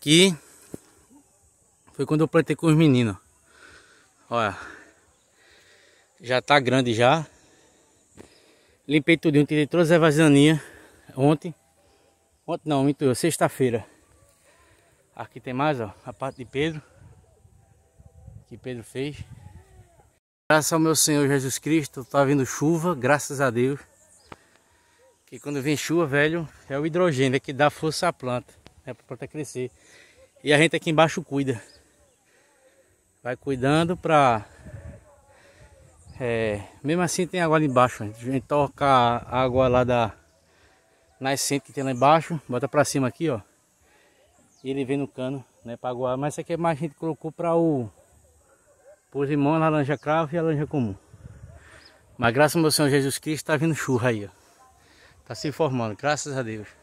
aqui foi quando eu plantei com os meninos. Olha, já tá grande já. Limpei tudo, tirei todas as vazaninhas ontem. Ontem não, sexta-feira. Aqui tem mais, ó, a parte de Pedro. Que Pedro fez. Graças ao meu Senhor Jesus Cristo, tá vindo chuva, graças a Deus. Que quando vem chuva, velho, é o hidrogênio é que dá força à planta. É para plantar crescer. E a gente aqui embaixo cuida. Vai cuidando para... É, mesmo assim tem água ali embaixo. A gente toca a água lá da nascente que tem lá embaixo. Bota para cima aqui, ó. E ele vem no cano, né? Para aguar. Mas isso aqui é mais a gente colocou para o... Pôs limão, laranja cravo e a laranja comum. Mas graças ao meu Senhor Jesus Cristo está vindo churra aí, ó. Tá se formando, graças a Deus.